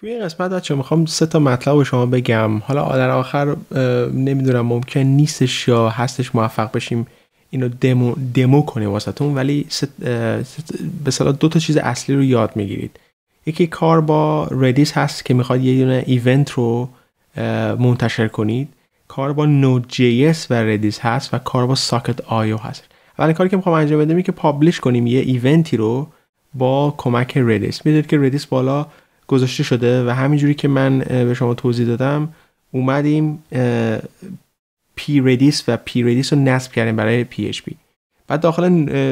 توی این قسمت بچه میخوام سه تا مطلب شما بگم حالا در آخر نمیدونم ممکن نیستش یا هستش موفق بشیم اینو دمو, دمو کنیم تون ولی به صلاح دو تا چیز اصلی رو یاد میگیرید یکی کار با ردیس هست که میخواد یه دونه ایونت رو منتشر کنید کار با نود جی و ردیس هست و کار با ساکت آیو هست اولین کاری که میخوام انجام بدم که پابلش کنیم یه ایونتی رو با کمک ردیس میدونید که ردیس بالا گذاشته شده و همینجوری که من به شما توضیح دادم اومدیم پی ردیس و پی ردیس رو نصب کردیم برای پی اچ پی بعد داخل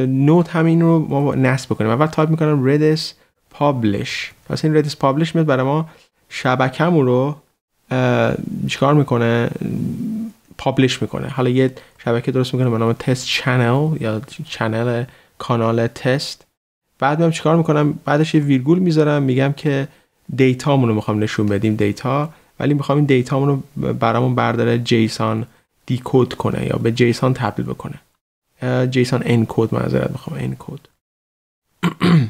نوت همین رو ما نصب کنیم اول تایپ میکنم ردیس پابلش پس این ردیس پابلش میاد برای ما شبکه رو چیکار میکنه پابلش میکنه حالا یه شبکه درست میکنه به نام تست چنل یا چنل کانال تست بعد میام چیکار میکنم بعدش یه ویرگول میذارم میگم که دیتامون رو میخوام نشون بدیم دیتا ولی میخوام این دیتامون رو برامون برداره جیسون دیکود کنه یا به جیسون تبدیل بکنه جیسون انکود معذرت میخوام انکود حالا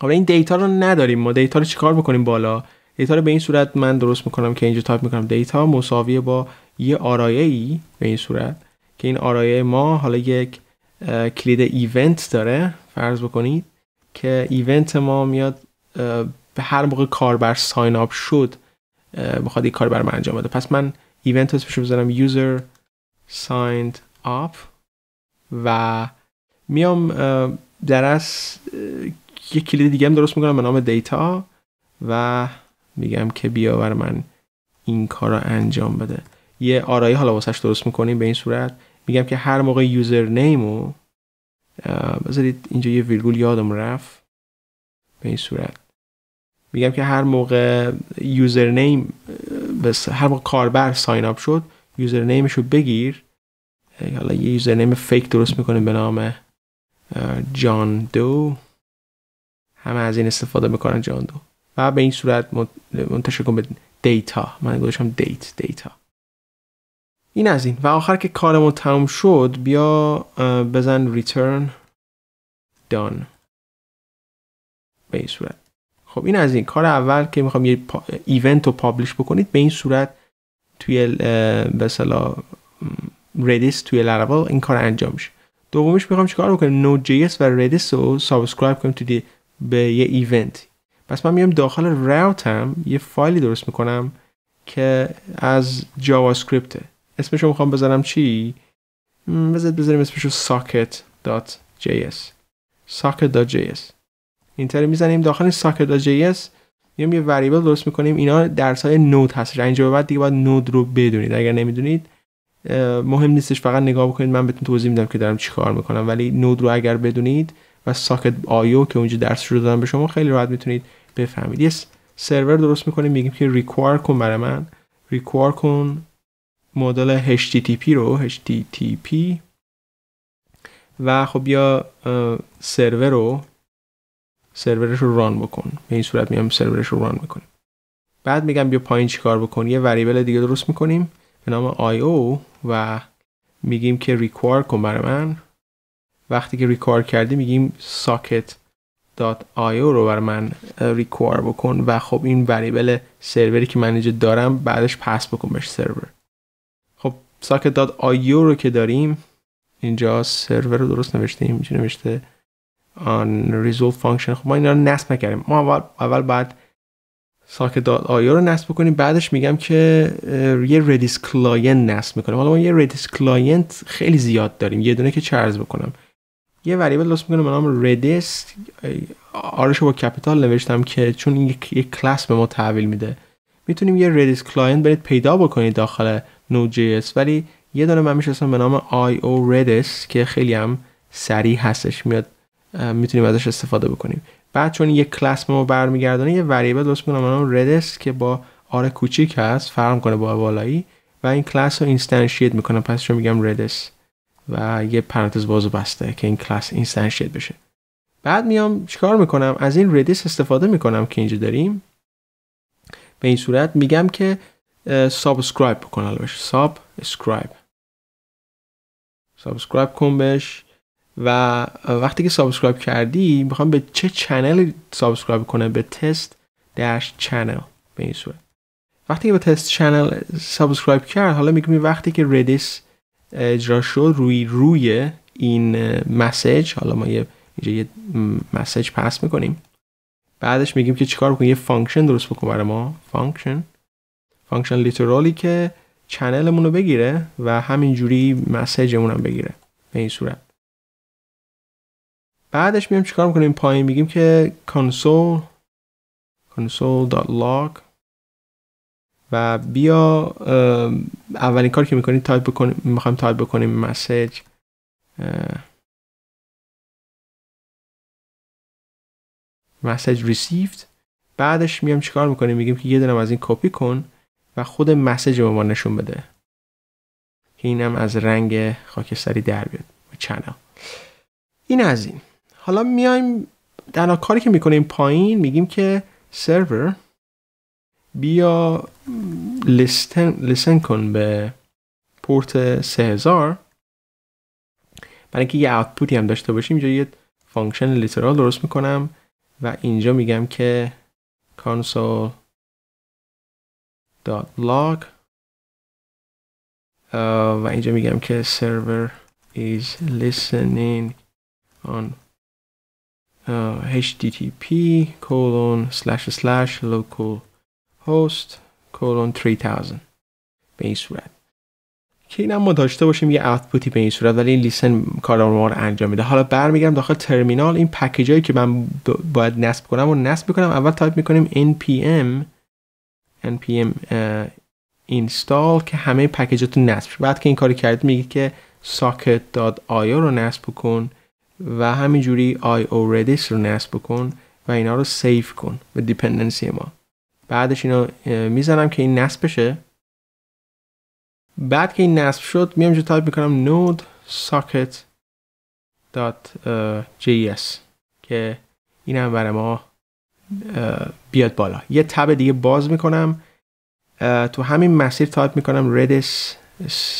خب این دیتا رو نداریم ما دیتا رو چیکار بکنیم بالا دیتا رو به این صورت من درست میکنم که اینجا تایپ میکنم دیتا مساوی با یه آرایه ای به این صورت که این آرایه ما حالا یک کلید ایونت داره فرض بکنید که ایونت ما میاد به هر موقع کاربر ساین اپ شد بخواد یک کار برای من انجام بده پس من ایونت اسمش بذارم یوزر سایند اپ و میام در از یک کلید دیگه هم درست میکنم به نام دیتا و میگم که بیا بر من این کار را انجام بده یه آرایی حالا واسش درست میکنیم به این صورت میگم که هر موقع یوزر نیم بذارید اینجا یه ویرگول یادم رفت به این صورت میگم که هر موقع یوزر هر موقع کاربر ساین اپ شد یوزر رو بگیر حالا یه یوزر نیم فیک درست میکنیم به نام جان دو همه از این استفاده میکنن جان دو و به این صورت منتشر کن به دیتا من گذاشتم دیت دیتا این از این و آخر که کارمون تموم شد بیا بزن ریترن دان به این صورت خب این از این کار اول که میخوام یه ایونت رو پابلش بکنید به این صورت توی مثلا ردیس توی لروا این کار انجام میشه دومش میخوام چیکار بکنم؟ نو جی اس و ریدیس رو سابسکرایب کنیم توی به یه ایونت پس من میام داخل هم یه فایلی درست میکنم که از جاوا اسکریپت اسمش رو میخوام بذارم چی بذاریم اسمش رو socket.js socket.js اینتر میزنیم داخل ساکت جی اس میام یه وریبل درست میکنیم اینا درس های نود هست اینجا بعد دیگه باید نود رو بدونید اگر نمیدونید مهم نیستش فقط نگاه بکنید من بهتون توضیح میدم که دارم چیکار میکنم ولی نود رو اگر بدونید و ساکت آیو که اونجا درس رو دادم به شما خیلی راحت میتونید بفهمید یه سرور درست میکنیم میگیم که require کن برای من require کن مدل HTTP رو HTTP و خب یا سرور رو سرورش رو ران بکن به این صورت میام سرورش رو ران میکنیم بعد میگم بیا پایین چیکار بکن یه وریبل دیگه درست میکنیم به نام آی او و میگیم که ریکوار کن برای من وقتی که ریکوار کردی میگیم ساکت دات او رو برای من ریکوار بکن و خب این وریبل سروری که من اینجا دارم بعدش پس بکن بهش سرور خب ساکت دات او رو که داریم اینجا سرور رو درست نوشته نوشته unresolved فانکشن خب ما اینا رو نصب نکردیم ما اول اول باید ساکت رو نصب بکنیم بعدش میگم که یه ردیس کلاینت نصب میکنیم حالا ما یه ردیس کلاینت خیلی زیاد داریم یه دونه که چرز بکنم یه وریبل لاست میکنم به نام ردیس آرش با کپیتال نوشتم که چون این یک کلاس به ما تحویل میده میتونیم یه ردیس کلاینت برید پیدا بکنید داخل نو جی ولی یه دونه من میشستم به نام IO Redis که خیلی هم سریع هستش میاد میتونیم ازش استفاده بکنیم بعد چون یه کلاس ما برمیگردانه یه وریبل درست میکنم اونم ردس که با آر کوچیک هست فرم کنه با بالایی و این کلاس رو اینستنشیت میکنم پس چون میگم ردس و یه پرانتز بازو بسته که این کلاس اینستنشیت بشه بعد میام چیکار میکنم از این ردس استفاده میکنم که اینجا داریم به این صورت میگم که سابسکرایب کن البته سابسکرایب کن و وقتی که سابسکرایب کردی میخوام به چه چنل سابسکرایب کنه به تست داش چنل به این صورت وقتی که به تست چنل سابسکرایب کرد حالا میگم وقتی که ردیس اجرا شد روی روی این مسیج حالا ما یه اینجا یه مسیج پس میکنیم بعدش میگیم که چیکار کنیم یه فانکشن درست بکن برای ما فانکشن فانکشن لیترالی که چنلمون رو بگیره و همینجوری مسیجمون هم بگیره به این صورت بعدش میام چیکار میکنیم پایین میگیم که console console.log و بیا اولین کار که میکنیم تایپ بکنیم میخوایم تایپ بکنیم مسیج مسیج received بعدش میام چیکار میکنیم میگیم که یه دونم از این کپی کن و خود مسیج به ما نشون بده که اینم از رنگ خاکستری در بیاد چنل این از این حالا میایم در کاری که میکنیم پایین میگیم که سرور بیا لیستن لسن کن به پورت 3000 برای اینکه یه آوتپوتی هم داشته باشیم اینجا یه فانکشن لیترال درست میکنم و اینجا میگم که دات لاگ و اینجا میگم که سرور is listening on uh, http colon slash slash local colon 3000 به این صورت که این ما داشته باشیم یه اوتپوتی به این صورت ولی این لیسن کار ما رو انجام میده حالا برمیگردم داخل ترمینال این هایی که من باید نصب کنم و نصب میکنم اول تایپ میکنیم npm npm uh, install که همه پکیجاتون نصب بعد که این کاری کرد میگید که socket.io رو نصب کن و همینجوری I already رو نصب کن و اینا رو سیف کن به دیپندنسی ما بعدش اینو میزنم که این نصب بشه بعد که این نصب شد میام جو تایپ میکنم node socket .js که این هم برای ما بیاد بالا یه تب دیگه باز میکنم تو همین مسیر تایپ میکنم redis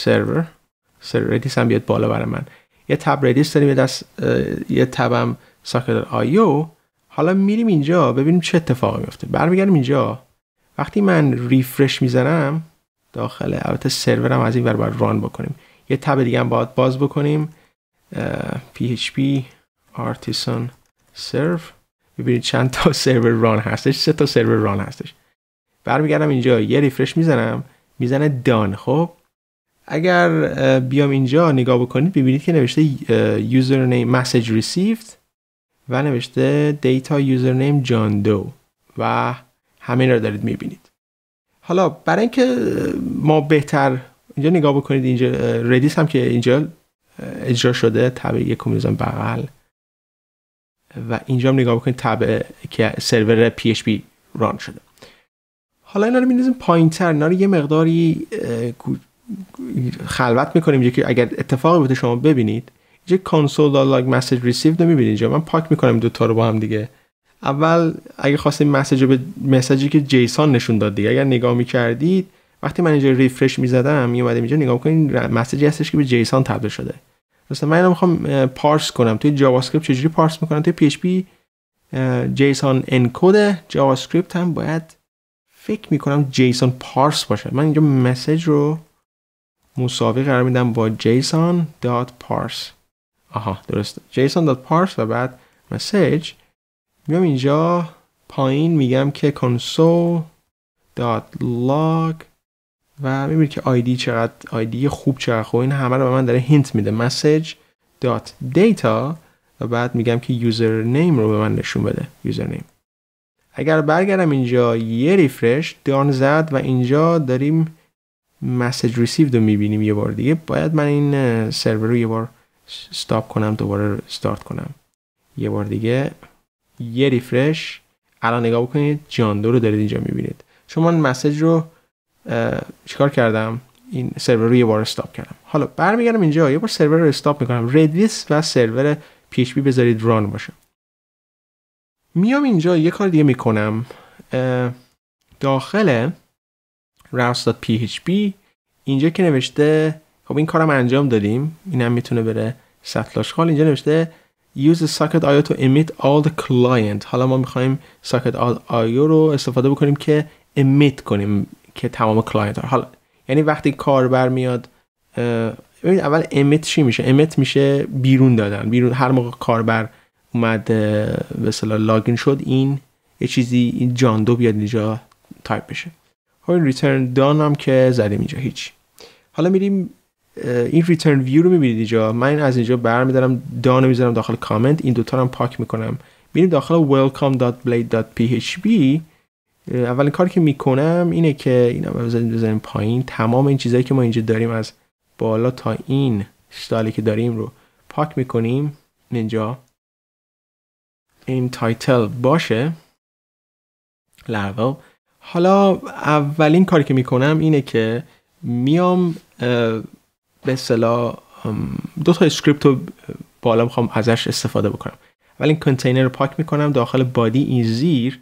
server سر هم بیاد بالا برای من یه تب ردیس داریم یه دست یه تبم ساکت آیو حالا میریم اینجا ببینیم چه اتفاقی میفته برمیگردیم اینجا وقتی من ریفرش میزنم داخل البته سرورم از این ور باید ران بکنیم یه تب دیگه هم باید باز بکنیم PHP artisan serve ببینید چند تا سرور ران هستش سه تا سرور ران هستش برمیگردم اینجا یه ریفرش میزنم میزنه دان خب اگر بیام اینجا نگاه بکنید ببینید که نوشته یوزر نیم مسیج و نوشته دیتا یوزر نیم جان دو و همه رو دارید میبینید حالا برای اینکه ما بهتر اینجا نگاه بکنید اینجا ردیس هم که اینجا اجرا شده تب یک میزن بغل و اینجا هم نگاه بکنید تب که سرور پی اچ ران شده حالا اینا رو پایین پایینتر اینا رو یه مقداری خلوت میکنیم اینجا که اگر اتفاقی بوده شما ببینید اینجا کنسول لاگ مسیج ریسیو نمیبینید اینجا من پاک میکنم دوتا رو با هم دیگه اول اگه خواستیم مسیج به مسیجی که جیسون نشون داد دیگه اگر نگاه میکردید وقتی من اینجا ریفرش میزدم میومدم اینجا نگاه کن مسیجی هستش که به جیسون تبدیل شده مثلا من اینو میخوام پارس کنم توی جاوا اسکریپت چجوری پارس میکنم توی پی اچ پی جیسون انکد جاوا اسکریپت هم باید فکر میکنم جیسون پارس باشه من اینجا مسیج رو مساوی قرار میدم با json.parse آها درسته json.parse و بعد message میام اینجا پایین میگم که console.log و میبینید که آیدی چقدر آیدی خوب چقدر خوب این همه رو به من داره هینت میده مسیج دیتا و بعد میگم که یوزر نیم رو به من نشون بده یوزر اگر برگردم اینجا یه ریفرش دان زد و اینجا داریم مسج received رو میبینیم یه بار دیگه باید من این سرور رو یه بار استاپ کنم دوباره استارت کنم یه بار دیگه یه ریفرش الان نگاه بکنید جاندو رو دارید اینجا میبینید شما من مسج رو چیکار کردم این سرور رو یه بار استاپ کردم حالا برمیگردم اینجا یه بار سرور رو استاپ میکنم ردیس و سرور پی بذارید ران باشه میام اینجا یه کار دیگه میکنم داخل routes.php اینجا که نوشته خب این کارم انجام دادیم اینم میتونه بره سطلاش خال اینجا نوشته use the socket IO to emit all the client حالا ما میخوایم socket IO رو استفاده بکنیم که emit کنیم که تمام کلاینت ها حالا یعنی وقتی کاربر میاد ببینید اول emit چی میشه emit میشه بیرون دادن بیرون هر موقع کاربر اومد به اصطلاح شد این یه چیزی این جاندو بیاد اینجا تایپ بشه همین ریترن دان هم که زدیم اینجا هیچ حالا میریم این ریترن ویو رو میبینید اینجا من از اینجا برمیدارم دان رو میذارم داخل کامنت این دوتا رو هم پاک میکنم میریم داخل welcome.blade.php اولین کاری که میکنم اینه که اینا بزنیم بزنیم پایین تمام این چیزهایی که ما اینجا داریم از بالا تا این شتالی که داریم رو پاک میکنیم اینجا این تایتل باشه حالا اولین کاری که میکنم اینه که میام به اصطلاح دو تا اسکریپت رو بالا میخوام ازش استفاده بکنم اولین کنتینر رو پاک میکنم داخل بادی این زیر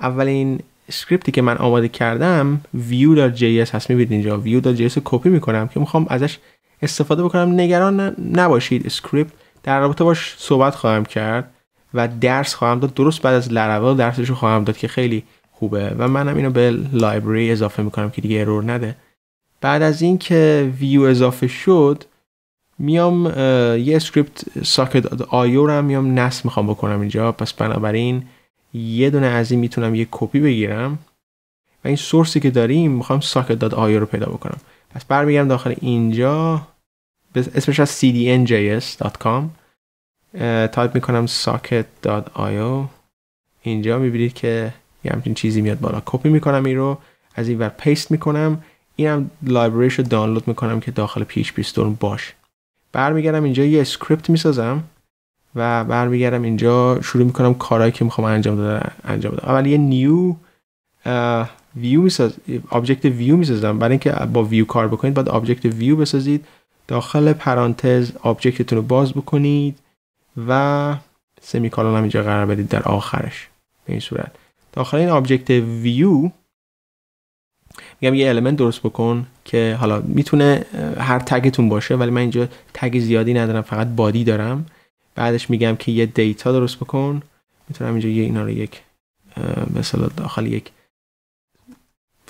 اولین اسکریپتی که من آماده کردم view.js هست میبینید اینجا view.js رو کپی میکنم که میخوام ازش استفاده بکنم نگران نباشید اسکریپت در رابطه باش صحبت خواهم کرد و درس خواهم داد درست بعد از لروا درسش رو خواهم داد که خیلی خوبه و منم اینو به لایبرری اضافه میکنم که دیگه ارور نده بعد از اینکه ویو اضافه شد میام یه اسکریپت ساکت آیو رو میام نصب میخوام بکنم اینجا پس بنابراین یه دونه از این میتونم یه کپی بگیرم و این سورسی که داریم میخوام ساکت آیو رو پیدا بکنم پس برمیگردم داخل اینجا اسمش از cdnjs.com تایپ میکنم socket.io اینجا میبینید که یه همچین چیزی میاد بالا کپی میکنم این رو از این ور پیست میکنم اینم لایبریش رو دانلود میکنم که داخل پی اچ پی استورم برمیگردم اینجا یه سکریپت میسازم و برمیگردم اینجا شروع میکنم کارهایی که میخوام انجام داده انجام بدم اول یه نیو ویو میساز آبجکت ویو میسازم برای اینکه با ویو کار بکنید باید آبجکت ویو بسازید داخل پرانتز آبجکتتون رو باز بکنید و سمی هم اینجا قرار بدید در آخرش به این صورت داخل این آبجکت ویو میگم یه المنت درست بکن که حالا میتونه هر تگتون باشه ولی من اینجا تگ زیادی ندارم فقط بادی دارم بعدش میگم که یه دیتا درست بکن میتونم اینجا یه اینا رو یک مثلا داخل یک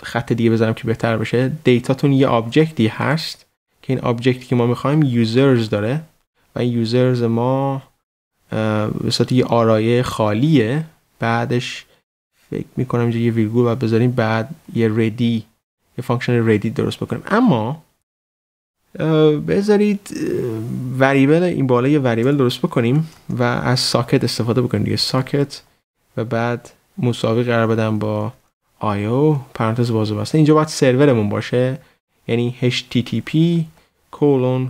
خط دیگه بذارم که بهتر بشه دیتاتون یه آبجکتی هست که این آبجکتی که ما میخوایم یوزرز داره و این یوزرز ما به صورت یه آرایه خالیه بعدش فکر میکنم اینجا یه ویرگول باید بذاریم بعد یه ردی یه فانکشن ردی درست بکنیم اما بذارید وریبل این بالا یه وریبل درست بکنیم و از ساکت استفاده بکنیم دیگه ساکت و بعد مساوی قرار بدم با آیو پرانتز باز بسته اینجا باید سرورمون باشه یعنی http colon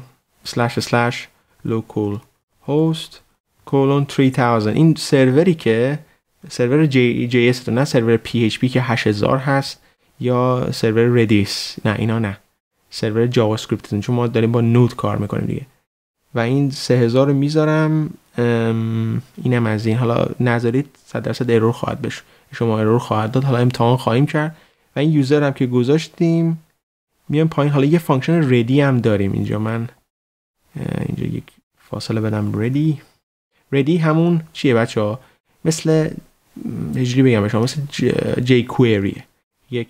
slash slash local host colon 3000 این سروری که سرور جی, جی اس نه سرور پی اچ پی که 8000 هست یا سرور ردیس نه اینا نه سرور جاوا اسکریپت چون ما داریم با نود کار میکنیم دیگه و این 3000 رو میذارم اینم از این حالا نذارید 100 درصد ارور خواهد بشه شما ارور خواهد داد حالا امتحان خواهیم کرد و این یوزر هم که گذاشتیم میام پایین حالا یه فانکشن ردی هم داریم اینجا من اینجا یک فاصله بدم ردی ردی همون چیه بچه ها مثل اجلی بگم شما مثل جی یک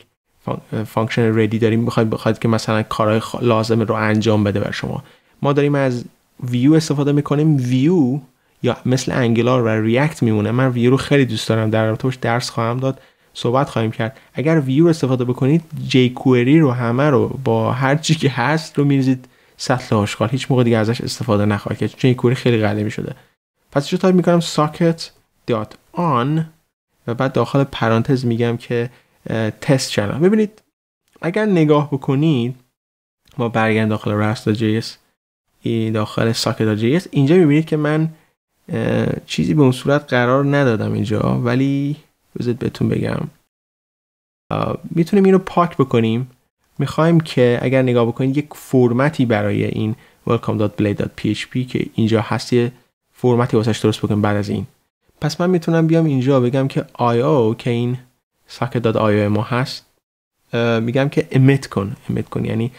فانکشن ردی داریم میخواد بخواد که مثلا کارهای لازم رو انجام بده بر شما ما داریم از ویو استفاده میکنیم ویو یا مثل انگلار و ریاکت میمونه من ویو رو خیلی دوست دارم در رابطه درس خواهم داد صحبت خواهیم کرد اگر ویو رو استفاده بکنید جی کوئری رو همه رو با هر چی که هست رو میریزید سطل آشغال هیچ موقع دیگه ازش استفاده نخواهید کرد چون کوئری خیلی قدیمی شده پس چطور میکنم ساکت دات آن و بعد داخل پرانتز میگم که تست چنل ببینید اگر نگاه بکنید ما برگرد داخل راست جیس داخل ساکت جیس اینجا میبینید که من چیزی به اون صورت قرار ندادم اینجا ولی بذارید بهتون بگم میتونیم رو پاک بکنیم میخوایم که اگر نگاه بکنید یک فرمتی برای این welcome.blade.php که اینجا هست یه فرمتی واسش درست بکنیم بعد از این پس من میتونم بیام اینجا بگم که IO که این ساکت آی ما هست میگم که امت کن امت کن یعنی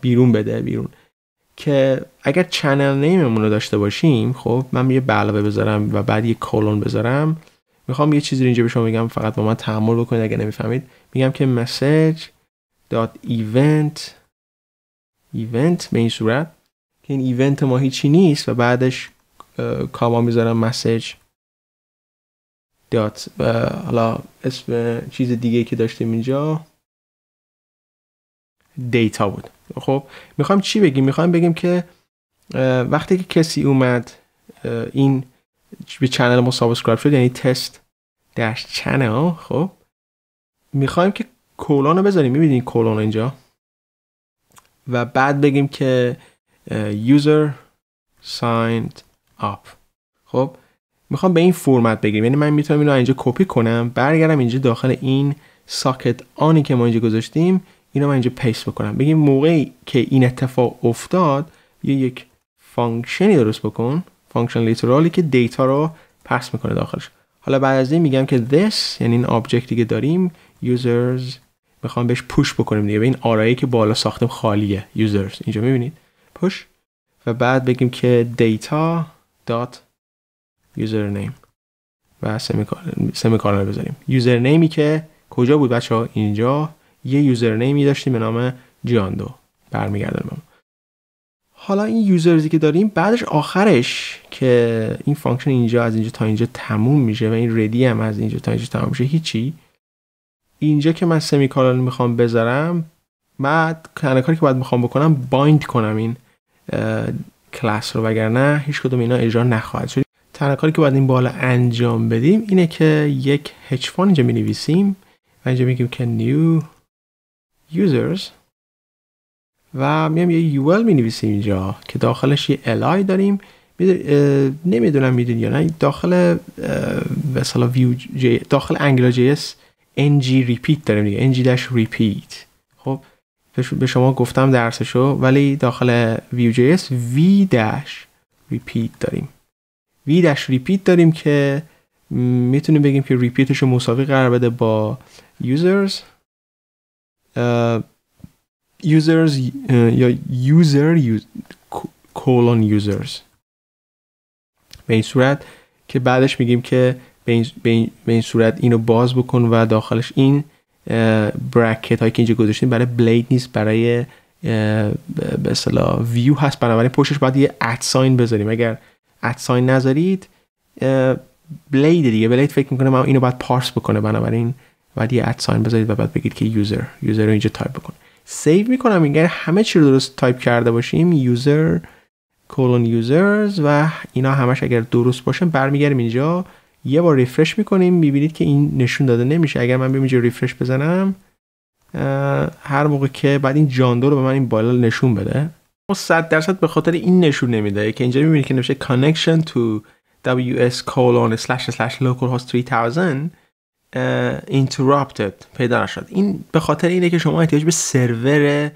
بیرون بده بیرون که اگر چنل نیم رو داشته باشیم خب من یه علاوه بذارم و بعد یه کلون بذارم میخوام یه چیزی اینجا به شما میگم فقط با من تحمل بکنید اگر نمیفهمید میگم که message. دات ایونت ایونت به این صورت که این ایونت ما هیچی نیست و بعدش کاما میذارم مسج دات حالا اسم چیز دیگه که داشتیم اینجا دیتا بود خب میخوایم چی بگیم میخوایم بگیم که وقتی که کسی اومد این به چنل ما سابسکرایب شد یعنی تست در چنل خب میخوایم که کولان رو بذاریم میبینید کولان اینجا و بعد بگیم که یوزر signed آپ خب میخوام به این فرمت بگیریم یعنی من میتونم اینو اینجا کپی کنم برگردم اینجا داخل این ساکت آنی که ما اینجا گذاشتیم اینو من اینجا پیست بکنم بگیم موقعی که این اتفاق افتاد یه یک فانکشنی درست بکن فانکشن لیترالی که دیتا رو پس میکنه داخلش حالا بعد از این میگم که this یعنی این آبجکتی که داریم users میخوام بهش پوش بکنیم دیگه به این آرایی که بالا ساختم خالیه users اینجا میبینید پوش و بعد بگیم که data یوزر نیم و سمی رو بذاریم یوزر نیمی که کجا بود بچه ها اینجا یه یوزر نیمی داشتیم به نام جیاندو برمیگردم حالا این یوزرزی که داریم بعدش آخرش که این فانکشن اینجا از اینجا تا اینجا تموم میشه و این ردی هم از اینجا تا اینجا تموم میشه هیچی اینجا که من سمی میخوام بذارم بعد کاری که باید میخوام بکنم بایند کنم این کلاس رو وگرنه هیچ کدوم اینا اجرا نخواهد شد تنها کاری که باید این بالا انجام بدیم اینه که یک هچفان اینجا می نویسیم و اینجا میگیم که new users و میام یه UL می نویسیم اینجا که داخلش یه li داریم نمیدونم میدونی یا نه داخل مثلا ویو داخل انگلا جی اس ng repeat داریم دیگه ng داش repeat خب به شما گفتم درسشو ولی داخل ویو جی اس v داش repeat داریم وی ریپیت داریم که میتونیم بگیم که ریپیتش رو مساوی قرار بده با یوزرز یوزرز یا یوزر کولون یوزرز به این صورت که بعدش میگیم که به این, به این, صورت اینو باز بکن و داخلش این برکت هایی که اینجا گذاشتیم برای بلید نیست برای به ویو هست بنابراین پشتش باید یه ات ساین بذاریم اگر ادساین نذارید بلید دیگه بلید فکر میکنه من اینو باید پارس بکنه بنابراین بعد یه ادساین بذارید و بعد بگید که یوزر یوزر رو اینجا تایپ بکن سیو میکنم اگر همه چی رو درست تایپ کرده باشیم یوزر کولون یوزرز و اینا همش اگر درست باشن برمیگردیم اینجا یه بار ریفرش میکنیم میبینید که این نشون داده نمیشه اگر من بیام اینجا ریفرش بزنم هر موقع که بعد این جاندو رو به من این بالا نشون بده صد درصد به خاطر این نشون نمیده که اینجا میبینی که نوشته connection to ws colon slash slash localhost 3000 uh, interrupted پیدا نشد این به خاطر اینه که شما احتیاج به سرور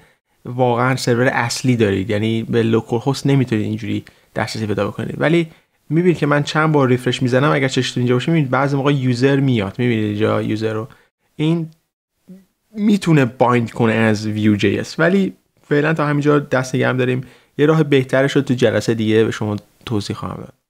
واقعا سرور اصلی دارید یعنی به لوکال نمیتونید اینجوری دسترسی پیدا بکنید ولی میبینید که من چند بار ریفرش میزنم اگر چشتون اینجا باشه میبینید بعضی موقع یوزر میاد میبینید اینجا یوزر رو این میتونه بایند کنه از ویو جی ولی فعلا تا همینجا دست نگرم داریم یه راه بهترش رو تو جلسه دیگه به شما توضیح خواهم داد